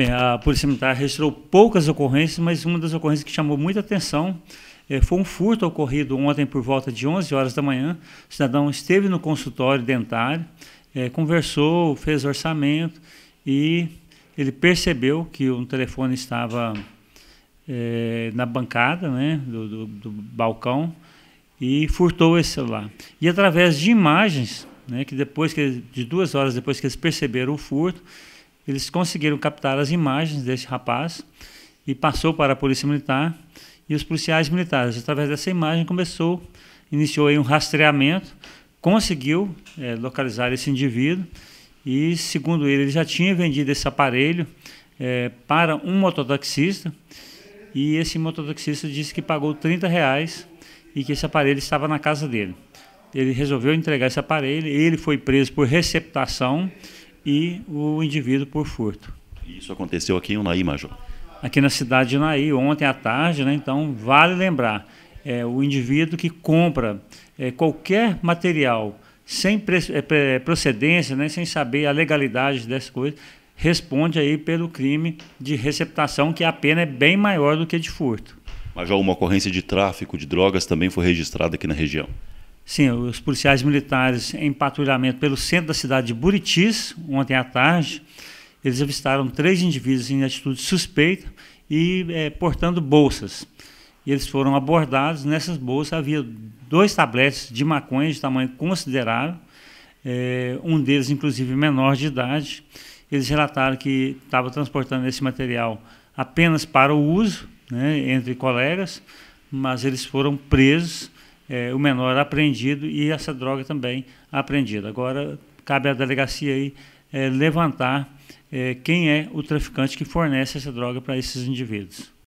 É, a Polícia Militar registrou poucas ocorrências, mas uma das ocorrências que chamou muita atenção é, foi um furto ocorrido ontem por volta de 11 horas da manhã. O cidadão esteve no consultório dentário, é, conversou, fez orçamento e ele percebeu que o telefone estava é, na bancada né, do, do, do, balcão e furtou esse celular. E através de imagens, né, que depois que, de duas horas depois que eles perceberam o furto, eles conseguiram captar as imagens desse rapaz e passou para a polícia militar e os policiais militares, através dessa imagem, começou, iniciou aí um rastreamento, conseguiu é, localizar esse indivíduo e, segundo ele, ele já tinha vendido esse aparelho é, para um mototaxista e esse mototaxista disse que pagou 30 reais e que esse aparelho estava na casa dele. Ele resolveu entregar esse aparelho, ele foi preso por receptação e o indivíduo por furto. Isso aconteceu aqui em Unaí, Major? Aqui na cidade de Unaí, ontem à tarde, né? então vale lembrar, é, o indivíduo que compra é, qualquer material sem é, procedência, né, sem saber a legalidade dessas coisas, responde aí pelo crime de receptação, que a pena é bem maior do que de furto. Mas já uma ocorrência de tráfico de drogas também foi registrada aqui na região. Sim, os policiais militares em patrulhamento pelo centro da cidade de Buritis, ontem à tarde, eles avistaram três indivíduos em atitude suspeita e é, portando bolsas. E eles foram abordados, nessas bolsas havia dois tabletes de maconha de tamanho considerável, é, um deles, inclusive, menor de idade. Eles relataram que estava transportando esse material apenas para o uso, né, entre colegas, mas eles foram presos é, o menor apreendido e essa droga também apreendida. Agora, cabe à delegacia aí, é, levantar é, quem é o traficante que fornece essa droga para esses indivíduos.